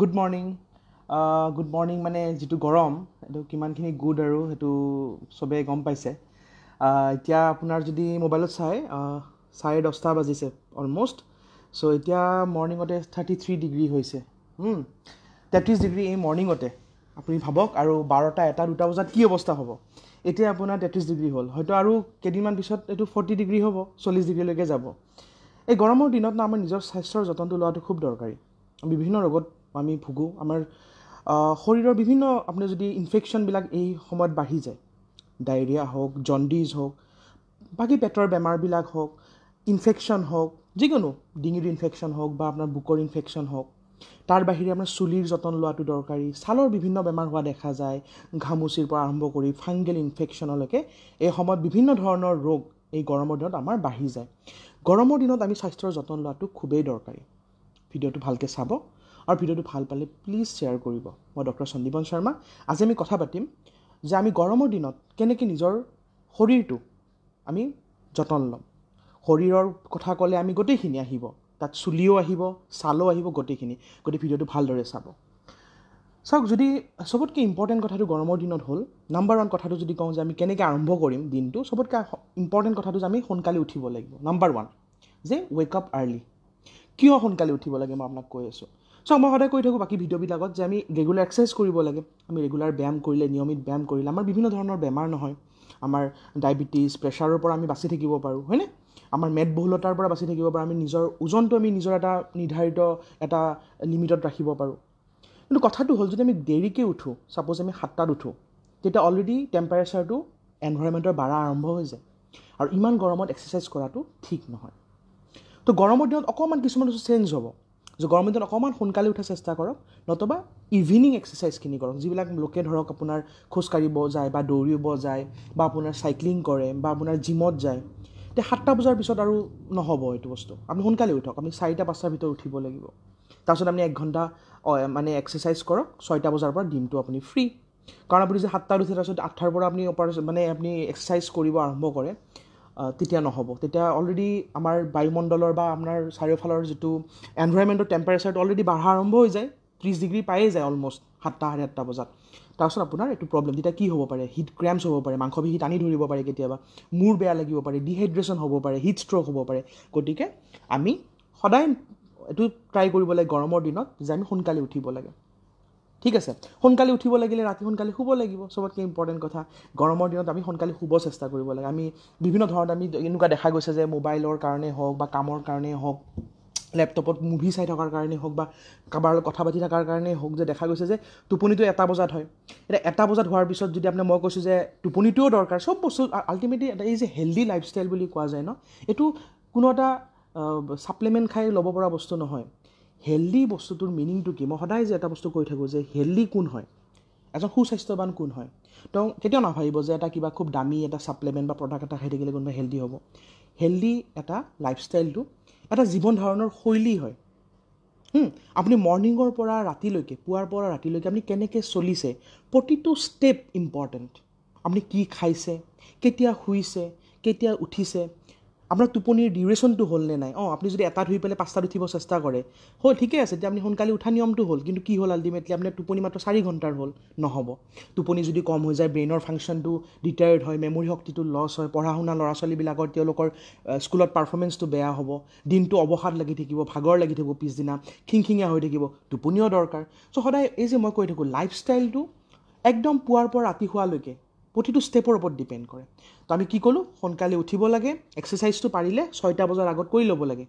good morning good morning মানে যিটো গৰম সেইটো কিমানখিনি গুড আৰু সেইটো চবেই গম পাইছে uh, এতিয়া আপোনাৰ যদি মোবাইলত চাই uh, চাৰে দহটা বাজিছে অলম'ষ্ট চ' এতিয়া মৰ্ণিঙতে থাৰ্টি থ্ৰী ডিগ্ৰী হৈছে তেত্ৰিছ hmm, ডিগ্ৰী এই মৰ্ণিঙতে আপুনি ভাবক আৰু বাৰটা এটা দুটা বজাত কি অৱস্থা হ'ব এতিয়া আপোনাৰ তেত্ৰিছ ডিগ্ৰী হ'ল হয়তো আৰু কেইদিনমান পিছত এইটো ফৰ্টি ডিগ্ৰী হ'ব চল্লিছ ডিগ্ৰীলৈকে যাব এই গৰমৰ দিনত ন আমাৰ নিজৰ স্বাস্থ্যৰ যতনটো লোৱাটো খুব দৰকাৰী বিভিন্ন ৰোগত আমি ভুগোঁ আমাৰ শৰীৰৰ বিভিন্ন আপুনি যদি ইনফেকশ্যনবিলাক এই সময়ত বাঢ়ি যায় ডায়েৰিয়া হওক জণ্ডিজ হওক বাকী পেটৰ বেমাৰবিলাক হওক ইনফেকশ্যন হওক যিকোনো ডিঙিৰ ইনফেকশ্যন হওক বা আপোনাৰ বুকৰ ইনফেকশ্যন হওক তাৰ বাহিৰে আমাৰ চুলিৰ যতন লোৱাটো দৰকাৰী ছালৰ বিভিন্ন বেমাৰ হোৱা দেখা যায় ঘামুচিৰ পৰা আৰম্ভ কৰি ফাংগেল ইনফেকশ্যনলৈকে এই সময়ত বিভিন্ন ধৰণৰ ৰোগ এই গৰমৰ দিনত আমাৰ বাঢ়ি যায় গৰমৰ দিনত আমি স্বাস্থ্যৰ যতন লোৱাটো খুবেই দৰকাৰী ভিডিঅ'টো ভালকৈ চাব আৰু ভিডিঅ'টো ভাল পালে প্লিজ শ্বেয়াৰ কৰিব মই ডক্টৰ সন্দীপন শৰ্মা আজি আমি কথা পাতিম যে আমি গৰমৰ দিনত কেনেকৈ নিজৰ শৰীৰটো আমি যতন ল'ম শৰীৰৰ কথা ক'লে আমি গোটেইখিনি আহিব তাত চুলিও আহিব ছালো আহিব গোটেইখিনি গোটেই ভিডিঅ'টো ভালদৰে চাব চাওক যদি চবতকৈ ইম্পৰ্টেণ্ট কথাটো গৰমৰ দিনত হ'ল নাম্বাৰ ওৱান কথাটো যদি কওঁ যে আমি কেনেকৈ আৰম্ভ কৰিম দিনটো চবতকৈ ইম্পৰ্টেণ্ট কথাটো যে আমি সোনকালে উঠিব লাগিব নাম্বাৰ ওৱান যে ৱেক আপ আৰ্লি কিয় সোনকালে উঠিব লাগে মই আপোনাক কৈ আছোঁ চ' মই সদায় কৈ থাকোঁ বাকী ভিডিঅ'বিলাকত যে আমি ৰেগুলাৰ এক্সাৰচাইজ কৰিব লাগে আমি ৰেগুলাৰ ব্যায়াম কৰিলে নিয়মিত ব্যায়াম কৰিলে আমাৰ বিভিন্ন ধৰণৰ বেমাৰ নহয় আমাৰ ডায়েবেটিছ প্ৰেছাৰৰ পৰা আমি বাচি থাকিব পাৰোঁ হয়নে আমাৰ মেদবহুলতাৰ পৰা বাচি থাকিব পাৰোঁ আমি নিজৰ ওজনটো আমি নিজৰ এটা নিৰ্ধাৰিত এটা লিমিটত ৰাখিব পাৰোঁ কিন্তু কথাটো হ'ল যদি আমি দেৰিকৈ উঠোঁ ছাপ'জ আমি সাতটাত উঠোঁ তেতিয়া অলৰেডি টেম্পাৰেচাৰটো এনভাইৰমেণ্টৰ বাঢ়া আৰম্ভ হৈ যায় আৰু ইমান গৰমত এক্সাৰচাইজ কৰাটো ঠিক নহয় তো গৰমৰ দিনত অকণমান কিছুমান চেঞ্জ হ'ব যে গৰম অকণমান সোনকালে উঠাৰ চেষ্টা কৰক নতুবা ইভিনিং এক্সাৰচাইজখিনি কৰক যিবিলাক লোকে ধৰক আপোনাৰ খোজকাঢ়িব যায় বা দৌৰিব যায় বা আপোনাৰ চাইক্লিং কৰে বা আপোনাৰ জিমত যায় এতিয়া সাতটা বজাৰ পিছত আৰু নহ'ব এইটো বস্তু আপুনি সোনকালে উঠক আপুনি চাৰিটা পাঁচটাৰ ভিতৰত উঠিব লাগিব তাৰপিছত আপুনি এক ঘণ্টা মানে এক্সাৰচাইজ কৰক ছয়টা বজাৰ পৰা দিনটো আপুনি ফ্ৰী কাৰণ আপুনি যে সাতটা উঠে তাৰপিছত আঠটাৰ পৰা আপুনি অপাৰেচন মানে আপুনি এক্সাৰচাইজ কৰিব আৰম্ভ কৰে তেতিয়া নহ'ব তেতিয়া অলৰেডি আমাৰ বায়ুমণ্ডলৰ বা আপোনাৰ চাৰিওফালৰ যিটো এনভাইৰমেণ্টৰ টেম্পাৰেচাৰটো অলৰেডি বাঢ়া আৰম্ভ হৈ যায় ত্ৰিছ ডিগ্ৰী পায়েই যায় অলমষ্ট সাতটা সাড়ে আঠটা বজাত তাৰপিছত আপোনাৰ এইটো প্ৰব্লেম তেতিয়া কি হ'ব পাৰে হিট ক্ৰেম্পছ হ'ব পাৰে মাংসবিহি টানি ধৰিব পাৰে কেতিয়াবা মূৰ বেয়া লাগিব পাৰে ডিহাইড্ৰেশ্যন হ'ব পাৰে হিট ষ্ট্ৰক হ'ব পাৰে গতিকে আমি সদায় এইটো ট্ৰাই কৰিব লাগে গৰমৰ দিনত যে আমি সোনকালে উঠিব লাগে ঠিক আছে সোনকালে উঠিব লাগিলে ৰাতি সোনকালে শুব লাগিব চবতকৈ ইম্পৰ্টেণ্ট কথা গৰমৰ দিনত আমি সোনকালে শুব চেষ্টা কৰিব লাগে আমি বিভিন্ন ধৰণৰ আমি এনেকুৱা দেখা গৈছে যে মোবাইলৰ কাৰণেই হওক বা কামৰ কাৰণেই হওক লেপটপত মুভি চাই থকাৰ কাৰণেই হওক বা কাৰোবাৰ লগত কথা পাতি থকাৰ কাৰণেই হওক যে দেখা গৈছে যে টোপনিটো এটা বজাত হয় এতিয়া এটা বজাত হোৱাৰ পিছত যদি আপুনি মই কৈছোঁ যে টোপনিটোও দৰকাৰ চব বস্তু আল্টিমেটলি এটা এই যে হেল্ডি লাইফষ্টাইল বুলি কোৱা যায় ন এইটো কোনো এটা ছাপ্লিমেণ্ট খাই ল'ব পৰা বস্তু নহয় হেল্ডি বস্তুটোৰ মিনিংটো কি মই সদায় যে এটা বস্তু কৈ থাকোঁ যে হেল্ডি কোন হয় এজন সুস্বাস্থ্যৱান কোন হয় তেওঁ কেতিয়াও নাভাবিব যে এটা কিবা খুব দামী এটা ছাপ্লিমেণ্ট বা প্ৰডাক্ট এটা খাই থাকিলে কোনোবা হেল্ডি হ'ব হেল্ডি এটা লাইফষ্টাইলটো এটা জীৱন ধাৰণৰ শৈলী হয় আপুনি মৰ্ণিঙৰ পৰা ৰাতিলৈকে পুৱাৰ পৰা ৰাতিলৈকে আপুনি কেনেকৈ চলিছে প্ৰতিটো ষ্টেপ ইম্পৰ্টেণ্ট আপুনি কি খাইছে কেতিয়া শুইছে কেতিয়া উঠিছে আপোনাৰ টোপনিৰ ডিউৰেশ্যনটো হ'ল নে নাই অঁ আপুনি যদি এটা ধুই পেলাই পাঁচটাত উঠিব চেষ্টা কৰে হ'ল ঠিকেই আছে এতিয়া আপুনি সোনকালে উঠা নিয়মটো হ'ল কিন্তু কি হ'ল আল্টিমেটলি আপোনাৰ টোপনি মাত্ৰ চাৰি ঘণ্টাৰ হ'ল নহ'ব টোপনি যদি কম হৈ যায় ব্ৰেইনৰ ফাংচনটো ডিটায়াৰ্ড হয় মেমৰি শক্তিটো লছ হয় পঢ়া শুনা ল'ৰা ছোৱালীবিলাকৰ তেওঁলোকৰ স্কুলত পাৰফৰ্মেঞ্চটো বেয়া হ'ব দিনটো অৱসাদ লাগি থাকিব ভাগৰ লাগি থাকিব পিছদিনা খিংখিঙীয়া হৈ থাকিব টোপনিও দৰকাৰ চ' সদায় এই যে মই কৈ থাকোঁ লাইফষ্টাইলটো একদম পুৱাৰ পৰা ৰাতি হোৱালৈকে প্ৰতিটো ষ্টেপৰ ওপৰত ডিপেণ্ড কৰে তো আমি কি ক'লোঁ সোনকালে উঠিব লাগে এক্সাৰচাইজটো পাৰিলে ছয়টা বজাৰ আগত কৰি ল'ব লাগে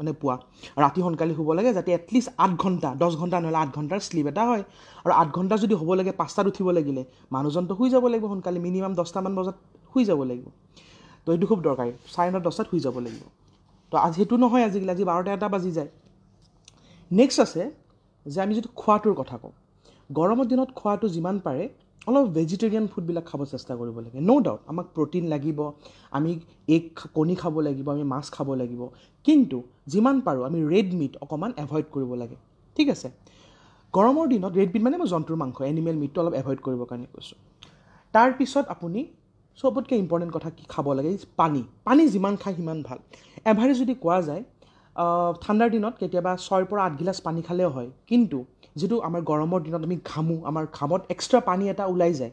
মানে পুৱা ৰাতি সোনকালে শুব লাগে যাতে এটলিষ্ট আঠ ঘণ্টা দহ ঘণ্টা নহ'লে আঠ ঘণ্টাৰ শ্লিপ এটা হয় আৰু আঠ ঘণ্টা যদি হ'ব লাগে পাঁচটাত উঠিব লাগিলে মানুহজনটো শুই যাব লাগিব সোনকালে মিনিমাম দহটামান বজাত শুই যাব লাগিব তো এইটো খুব দৰকাৰী চাৰে নটা দহটাত শুই যাব লাগিব তো আজি সেইটো নহয় আজিকালি আজি বাৰটা এটা বাজি যায় নেক্সট আছে যে আমি যিটো খোৱাটোৰ কথা কওঁ গৰমৰ দিনত খোৱাটো যিমান পাৰে অলপ ভেজিটেৰিয়ান ফুডবিলাক খাব চেষ্টা কৰিব লাগে ন' ডাউট আমাক প্ৰটিন লাগিব আমি এগ কণী খাব লাগিব আমি মাছ খাব লাগিব কিন্তু যিমান পাৰোঁ আমি ৰেড মিট অকণমান এভইড কৰিব লাগে ঠিক আছে গৰমৰ দিনত ৰেড মিট মানে মই জন্তুৰ মাংস এনিমেল মিটটো অলপ এভইড কৰিবৰ কাৰণে কৈছোঁ তাৰপিছত আপুনি চবতকৈ ইম্পৰ্টেণ্ট কথা কি খাব লাগে পানী পানী যিমান খায় সিমান ভাল এভাৰেজ যদি কোৱা যায় ঠাণ্ডাৰ দিনত কেতিয়াবা ছয়ৰ পৰা আঠ গিলাচ পানী খালেও হয় কিন্তু যিটো আমাৰ গৰমৰ দিনত আমি ঘামো আমাৰ ঘামত এক্সট্ৰা পানী এটা ওলাই যায়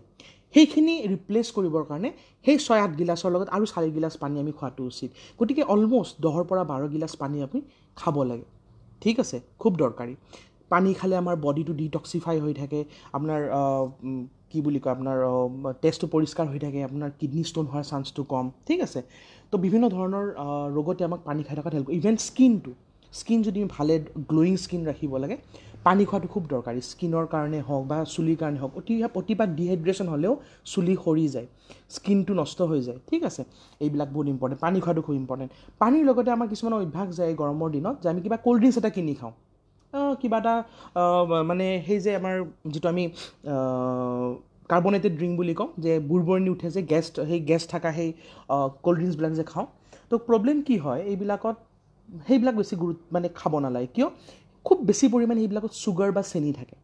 সেইখিনি ৰিপ্লেচ কৰিবৰ কাৰণে সেই ছয় আঠ গিলাচৰ লগত আৰু চাৰি গিলাচ পানী আমি খোৱাটো উচিত গতিকে অলমষ্ট দহৰ পৰা বাৰ গিলাচ পানী আমি খাব লাগে ঠিক আছে খুব দৰকাৰী পানী খালে আমাৰ বডিটো ডিটক্সিফাই হৈ থাকে আপোনাৰ কি বুলি কয় আপোনাৰ টেষ্টটো পৰিষ্কাৰ হৈ থাকে আপোনাৰ কিডনী ষ্ট'ন হোৱাৰ চান্সটো কম ঠিক আছে তো বিভিন্ন ধৰণৰ ৰোগতে আমাক পানী খাই থকাত হেল্প ইভেন স্কিনটো স্কিন যদি আমি ভালে গ্ল'য়িং স্কিন ৰাখিব লাগে পানী খোৱাটো খুব দৰকাৰী স্কিনৰ কাৰণে হওক বা চুলিৰ কাৰণে হওক অতি অতিপাত ডিহাইড্ৰেশ্যন হ'লেও চুলি সৰি যায় স্কিনটো নষ্ট হৈ যায় ঠিক আছে এইবিলাক বহুত ইম্পৰ্টেণ্ট পানী খোৱাটো খুব ইম্পৰ্টেণ্ট পানীৰ লগতে আমাৰ কিছুমান অভ্যাস যায় গৰমৰ দিনত যে আমি কিবা ক'ল্ড ড্ৰিংকছ এটা কিনি খাওঁ কিবা এটা মানে সেই যে আমাৰ যিটো আমি কাৰ্বনেটেড ড্ৰিংক বুলি কওঁ যে বুৰবৰণি উঠে যে গেছ সেই গেছ থকা সেই ক'ল্ড ড্ৰিংকছবিলাক যে খাওঁ তো প্ৰব্লেম কি হয় এইবিলাকত সেইবিলাক বেছি গুৰুত্ব মানে খাব নালাগে কিয় খুব বেছি পৰিমাণে সেইবিলাকত চুগাৰ বা চেনি থাকে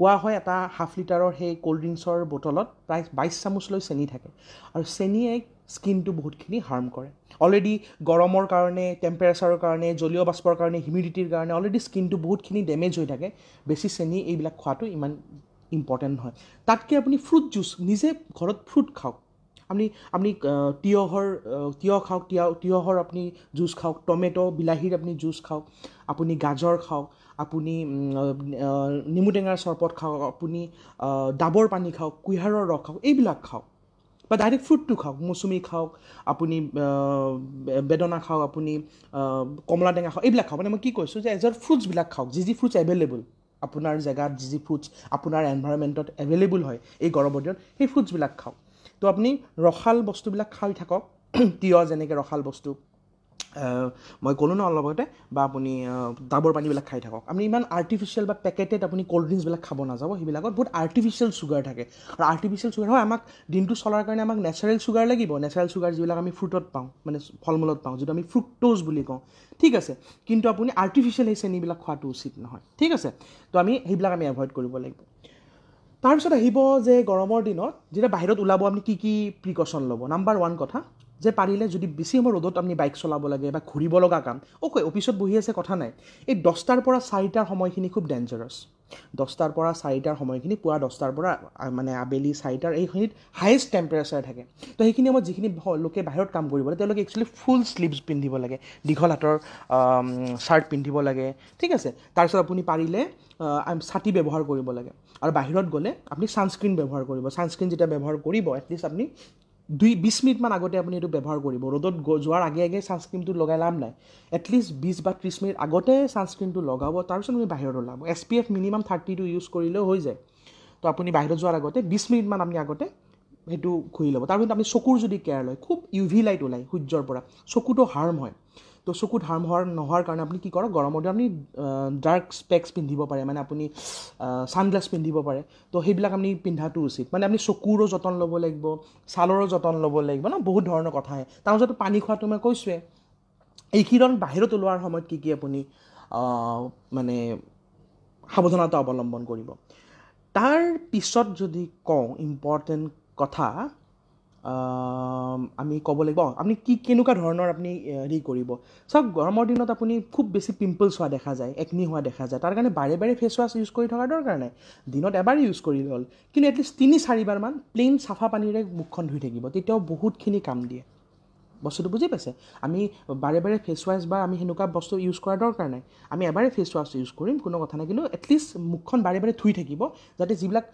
কোৱা হয় এটা হাফ লিটাৰৰ সেই ক'ল্ড ড্ৰিংকছৰ বটলত প্ৰায় বাইছ চামুচ লৈ চেনি থাকে আৰু চেনিয়ে স্কিনটো বহুতখিনি হাৰ্ম কৰে অলৰেডি গৰমৰ কাৰণে টেম্পেৰেচাৰৰ কাৰণে জলীয় বাষ্পৰ কাৰণে হিউমিডিটিৰ কাৰণে অলৰেডি স্কিনটো বহুতখিনি ডেমেজ হৈ থাকে বেছি চেনি এইবিলাক খোৱাটো ইমান ইম্পৰ্টেণ্ট নহয় তাতকৈ আপুনি ফ্ৰুট জুচ নিজে ঘৰত ফ্ৰুট খাওক আপুনি আপুনি তিয়হৰ তিয়হ খাওক তিয় তিয়হৰ আপুনি জুচ খাওক টমেট' বিলাহীৰ আপুনি জুচ খাওক আপুনি গাজৰ খাওক আপুনি নেমু টেঙাৰ চৰবত খাওক আপুনি ডাবৰ পানী খাওক কুঁহিয়াৰৰ ৰস খাওক এইবিলাক খাওক বা ডাইৰেক্ট ফ্ৰুটটো খাওক মৌচুমী খাওক আপুনি বেদনা খাওক আপুনি কমলা টেঙা খাওক এইবিলাক খাওক মানে মই কি কৈছোঁ যে এজ অৰ ফ্ৰুটছবিলাক খাওক যি যি ফ্ৰুটছ এভেইলেবল আপোনাৰ জেগাত যি যি ফ্ৰুটছ আপোনাৰ এনভাইৰমেণ্টত এভেইলেবল হয় এই গৰমৰ দিনত সেই ফ্ৰুটছবিলাক খাওক তো আপুনি ৰসাল বস্তুবিলাক খাই থাকক তিয়ঁহ যেনেকৈ ৰসাল বস্তু মই ক'লো ন অলপতে বা আপুনি ডাবৰ পানীবিলাক খাই থাকক আপুনি ইমান আৰ্টিফিচিয়েল বা পেকেটেড আপুনি ক'ল্ড ড্ৰিংকছবিলাক খাব নাযাব সেইবিলাকত বহুত আৰ্টিফিচিয়েল চুগাৰ থাকে আৰু আৰ্টিফিচিয়েল চুগাৰ হয় আমাক দিনটো চলাৰ কাৰণে আমাক নেচাৰেল চুগাৰ লাগিব নেচাৰেল চুগাৰ যিবিলাক আমি ফ্ৰুটত পাওঁ মানে ফল মূলত পাওঁ যিটো আমি ফ্ৰুক্টোজ বুলি কওঁ ঠিক আছে কিন্তু আপুনি আৰ্টিফিচিয়েল সেই চেনিবিলাক খোৱাটো উচিত নহয় ঠিক আছে তো আমি সেইবিলাক আমি এভইড কৰিব লাগিব তাৰপিছত আহিব যে গৰমৰ দিনত যেতিয়া বাহিৰত ওলাব আপুনি কি কি প্ৰিকশ্যন ল'ব নাম্বাৰ ওৱান কথা যে পাৰিলে যদি বেছি সময় ৰ'দত আপুনি বাইক চলাব লাগে বা ঘূৰিব লগা কাম অ'কে অফিচত বহি আছে কথা নাই এই দহটাৰ পৰা চাৰিটাৰ সময়খিনি খুব ডেঞ্জাৰাছ দহটাৰ পৰা চাৰিটাৰ সময়খিনি পুৱা দহটাৰ পৰা মানে আবেলি চাৰিটাৰ এইখিনিত হায়েষ্ট টেম্পাৰেচাৰ থাকে তো সেইখিনি সময়ত যিখিনি লোকে বাহিৰত কাম কৰিব লাগে তেওঁলোকে একচুৱেলি ফুল শ্লিভছ পিন্ধিব লাগে দীঘল হাতৰ শ্বাৰ্ট পিন্ধিব লাগে ঠিক আছে তাৰপিছত আপুনি পাৰিলে ছাতি ব্যৱহাৰ কৰিব লাগে আৰু বাহিৰত গ'লে আপুনি ছানস্ক্ৰীণ ব্যৱহাৰ কৰিব ছানস্ক্ৰীণ যেতিয়া ব্যৱহাৰ কৰিব এটলিষ্ট আপুনি দুই বিছ মিনিটমান আগতে আপুনি এইটো ব্যৱহাৰ কৰিব ৰ'দত যোৱাৰ আগে আগে ছানস্ক্ৰীমটো লগাই লাভ নাই এটলিষ্ট বিছ বা ত্ৰিছ মিনিট আগতে ছানস্ক্ৰীমটো লগাব তাৰপিছত আপুনি বাহিৰত ওলাব S P F minimum thirty two use কৰিলেও হৈ যায় তো আপুনি বাহিৰত যোৱাৰ আগতে বিছ মিনিটমান আপুনি আগতে সেইটো ঘূৰি ল'ব তাৰপিছত আপুনি চকুৰ যদি কেয়াৰ লয় খুব ইউ ভি লাইট ওলায় সূৰ্যৰ পৰা চকুটো হাৰ্ম হয় তো চকুত হাৰ্ম হোৱাৰ নোহোৱাৰ কাৰণে আপুনি কি কৰক গৰমৰ দিনত আপুনি ডাৰ্ক স্পেক্স পিন্ধিব পাৰে মানে আপুনি ছানগ্লাছ পিন্ধিব পাৰে তো সেইবিলাক আপুনি পিন্ধাটো উচিত মানে আপুনি চকুৰো যতন ল'ব লাগিব ছালৰো যতন ল'ব লাগিব ন বহুত ধৰণৰ কথা আহে তাৰ মাজতে পানী খোৱাটো মই এই কিৰণ বাহিৰত ওলোৱাৰ সময়ত কি কি আপুনি মানে সাৱধানতা অৱলম্বন কৰিব তাৰ পিছত যদি কওঁ ইম্পৰ্টেণ্ট কথা আমি ক'ব লাগিব আপুনি কি কেনেকুৱা ধৰণৰ আপুনি হেৰি কৰিব চাওক গৰমৰ দিনত আপুনি খুব বেছি পিম্পলছ হোৱা দেখা যায় একনি হোৱা দেখা যায় তাৰ কাৰণে বাৰে বাৰে ফেচ ৱাশ্ব ইউজ কৰি থকাৰ দৰকাৰ নাই দিনত এবাৰ ইউজ কৰি ল'ল কিন্তু এটলিষ্ট তিনি চাৰিবাৰমান প্লেইন চাফা পানীৰে মুখখন ধুই থাকিব তেতিয়াও বহুতখিনি কাম দিয়ে বস্তুটো বুজি পাইছে আমি বাৰে বাৰে ফেচ ৱাছ বা আমি সেনেকুৱা বস্তু ইউজ কৰাৰ দৰকাৰ নাই আমি এবাৰে ফেচ ৱাছ ইউজ কৰিম কোনো কথা নাই কিন্তু এটলিষ্ট মুখখন বাৰে বাৰে ধুই থাকিব যাতে যিবিলাক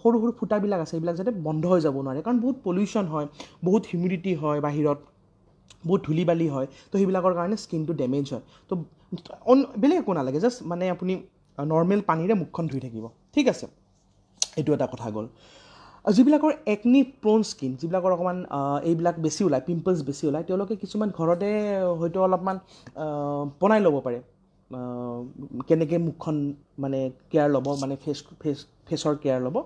সৰু সৰু ফুটাবিলাক আছে সেইবিলাক যাতে বন্ধ হৈ যাব নোৱাৰে কাৰণ বহুত পলিউশ্যন হয় বহুত হিউমিডিটি হয় বাহিৰত বহুত ধূলি বালি হয় তো সেইবিলাকৰ কাৰণে স্কিনটো ডেমেজ হয় তো অন বেলেগ একো নালাগে জাষ্ট মানে আপুনি নৰ্মেল পানীৰে মুখখন ধুই থাকিব ঠিক আছে এইটো এটা কথা গ'ল যিবিলাকৰ একনি প্ৰ'ন স্কিন যিবিলাকৰ অকণমান এইবিলাক বেছি ওলায় পিম্পলছ বেছি ওলায় তেওঁলোকে কিছুমান ঘৰতে হয়তো অলপমান বনাই ল'ব পাৰে কেনেকৈ মুখখন মানে কেয়াৰ ল'ব মানে ফেচ ফেচ ফেচৰ কেয়াৰ ল'ব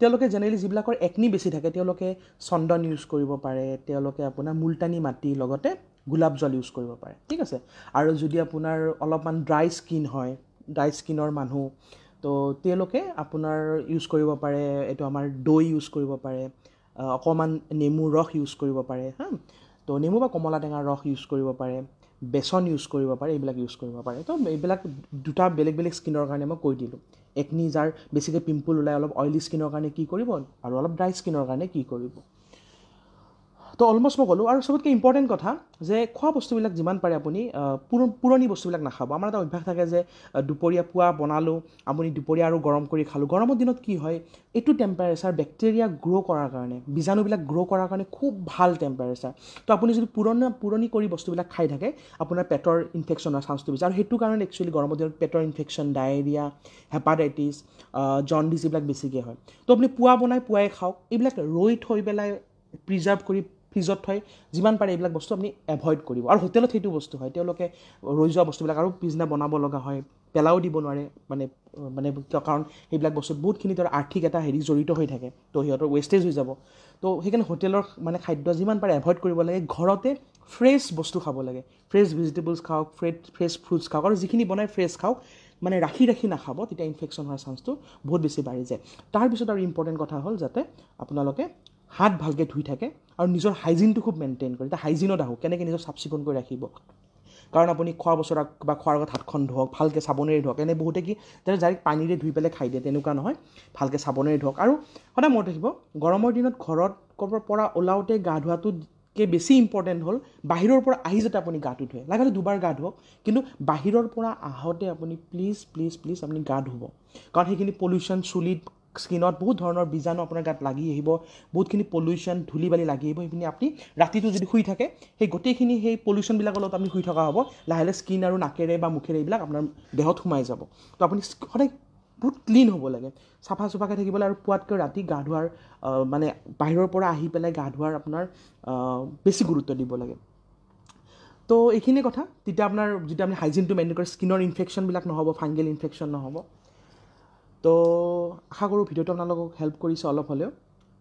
তেওঁলোকে জেনেৰেলি যিবিলাকৰ একনি বেছি থাকে তেওঁলোকে চন্দন ইউজ কৰিব পাৰে তেওঁলোকে আপোনাৰ মুলতানি মাটি লগতে গোলাপ জল ইউজ কৰিব পাৰে ঠিক আছে আৰু যদি আপোনাৰ অলপমান ড্ৰাই স্কিন হয় ড্ৰাই স্কিনৰ মানুহ তো তেওঁলোকে আপোনাৰ ইউজ কৰিব পাৰে এইটো আমাৰ দৈ ইউজ কৰিব পাৰে অকণমান নেমু ৰস ইউজ কৰিব পাৰে হা তো নেমু বা কমলা টেঙাৰ ৰস ইউজ কৰিব পাৰে বেচন ইউজ কৰিব পাৰে এইবিলাক ইউজ কৰিব পাৰে তো এইবিলাক দুটা বেলেগ বেলেগ স্কিনৰ কাৰণে মই কৈ দিলোঁ একনি যাৰ বেছিকৈ পিম্পুল ওলাই অলপ অইলি স্কিনৰ কাৰণে কি কৰিব আৰু অলপ ড্ৰাই স্কিনৰ কাৰণে কি কৰিব তো অলমষ্ট মই ক'লোঁ আৰু চবতকৈ ইম্পৰ্টেণ্ট কথা যে খোৱা বস্তুবিলাক যিমান পাৰে আপুনি পুৰণি বস্তুবিলাক নাখাব আমাৰ এটা অভ্যাস থাকে যে দুপৰীয়া পুৱা বনালোঁ আপুনি দুপৰীয়া আৰু গৰম কৰি খালোঁ গৰমৰ দিনত কি হয় এইটো টেম্পাৰেচাৰ বেক্টেৰিয়া গ্ৰ' কৰাৰ কাৰণে বীজাণুবিলাক গ্ৰ' কৰাৰ কাৰণে খুব ভাল টেম্পাৰেচাৰ তো আপুনি যদি পুৰণা পুৰণি কৰি বস্তুবিলাক খাই থাকে আপোনাৰ পেটৰ ইনফেকশ্যন হোৱাৰ চান্সটো বেছি আৰু সেইটো কাৰণে একচুৱেলি গৰমৰ দিনত পেটৰ ইনফেকশ্যন ডায়েৰিয়া হেপাটাইটিছ জণ্ডিছ এইবিলাক বেছিকৈ হয় তো আপুনি পুৱা বনাই পুৱাই খাওক এইবিলাক ৰৈ থৈ পেলাই প্ৰিজাৰ্ভ কৰি ফ্ৰিজত থয় যিমান পাৰে এইবিলাক বস্তু আপুনি এভইড কৰিব আৰু হোটেলত সেইটো বস্তু হয় তেওঁলোকে ৰৈ যোৱা বস্তুবিলাক আৰু পিছদিনা বনাব লগা হয় পেলাও দিব নোৱাৰে মানে মানে কাৰণ সেইবিলাক বস্তুত বহুতখিনি তেওঁৰ আৰ্থিক এটা হেৰি জড়িত হৈ থাকে তো সিহঁতৰ ৱেষ্টেজ হৈ যাব তো সেইকাৰণে হোটেলৰ মানে খাদ্য যিমান পাৰে এভইড কৰিব লাগে ঘৰতে ফ্ৰেছ বস্তু খাব লাগে ফ্ৰেছ ভেজিটেবলছ খাওক ফ্ৰেছ ফ্ৰেছ ফ্ৰুটছ খাওক আৰু যিখিনি বনাই ফ্ৰেছ খাওক মানে ৰাখি ৰাখি নাখাব তেতিয়া ইনফেকশ্যন হোৱাৰ চান্সটো বহুত বেছি বাঢ়ি যায় তাৰপিছত আৰু ইম্পৰ্টেণ্ট কথা হ'ল যাতে আপোনালোকে হাত ভালকৈ ধুই থাকে আৰু নিজৰ হাইজিনটো খুব মেইনটেইন কৰে এতিয়া হাইজিনত আহোঁ কেনেকৈ নিজৰ চাফ চিকুণ কৰি ৰাখিব কাৰণ আপুনি খোৱা বছৰ বা খোৱাৰ আগত হাতখন ধুৱক ভালকৈ চাবোনেৰে ধোৱক এনে বহুতে কি যেনে ডাইৰেক্ট পানীৰে ধুই পেলাই খাই দিয়ে তেনেকুৱা নহয় ভালকৈ চাবোনেৰে ধোৱক আৰু সদায় মনত ৰাখিব গৰমৰ দিনত ঘৰত ক'ৰবাৰ পৰা ওলাওঁতে গা ধোৱাটোতকৈ বেছি ইম্পৰ্টেণ্ট হ'ল বাহিৰৰ পৰা আহি যাতে আপুনি গাটো ধুৱে লাগে দুবাৰ গা ধুৱক কিন্তু বাহিৰৰ পৰা আহোঁতে আপুনি প্লিজ প্লিজ প্লিজ আপুনি গা ধুব কাৰণ সেইখিনি পলিউশ্যন চুলিত স্কিনত বহুত ধৰণৰ বীজাণু আপোনাৰ গাত লাগি আহিব বহুতখিনি পলিউশ্যন ধূলি বালি লাগি আহিব সেইখিনি আপুনি ৰাতিটো যদি শুই থাকে সেই গোটেইখিনি সেই পলিউশ্যনবিলাকৰ লগত আপুনি শুই থকা হ'ব লাহে লাহে স্কিন আৰু নাকেৰে বা মুখেৰে এইবিলাক আপোনাৰ দেহত সোমাই যাব তো আপুনি সদায় বহুত ক্লিন হ'ব লাগে চাফা চুফাকৈ থাকিব লাগে আৰু পোৱাতকৈ ৰাতি গা ধোৱাৰ মানে বাহিৰৰ পৰা আহি পেলাই গা ধোৱাৰ আপোনাৰ বেছি গুৰুত্ব দিব লাগে তো এইখিনিয়ে কথা তেতিয়া আপোনাৰ যেতিয়া আপুনি হাইজিনটো মেইনটেইন কৰে স্কিনৰ ইনফেকশ্যনবিলাক নহ'ব ফাংগেল ইনফেকশ্যন নহ'ব তো আশা কৰোঁ ভিডিঅ'টো আপোনালোকক হেল্প কৰিছে অলপ হ'লেও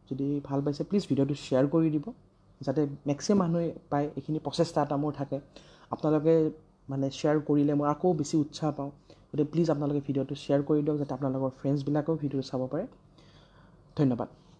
যদি ভাল পাইছে প্লিজ ভিডিঅ'টো শ্বেয়াৰ কৰি দিব যাতে মেক্সিমাম মানুহে পায় এইখিনি প্ৰচেষ্টা এটা মোৰ থাকে আপোনালোকে মানে শ্বেয়াৰ কৰিলে মই আকৌ বেছি উৎসাহ পাওঁ গতিকে প্লিজ আপোনালোকে ভিডিঅ'টো শ্বেয়াৰ কৰি দিয়ক যাতে আপোনালোকৰ ফ্ৰেণ্ডছবিলাকেও ভিডিঅ'টো চাব পাৰে ধন্যবাদ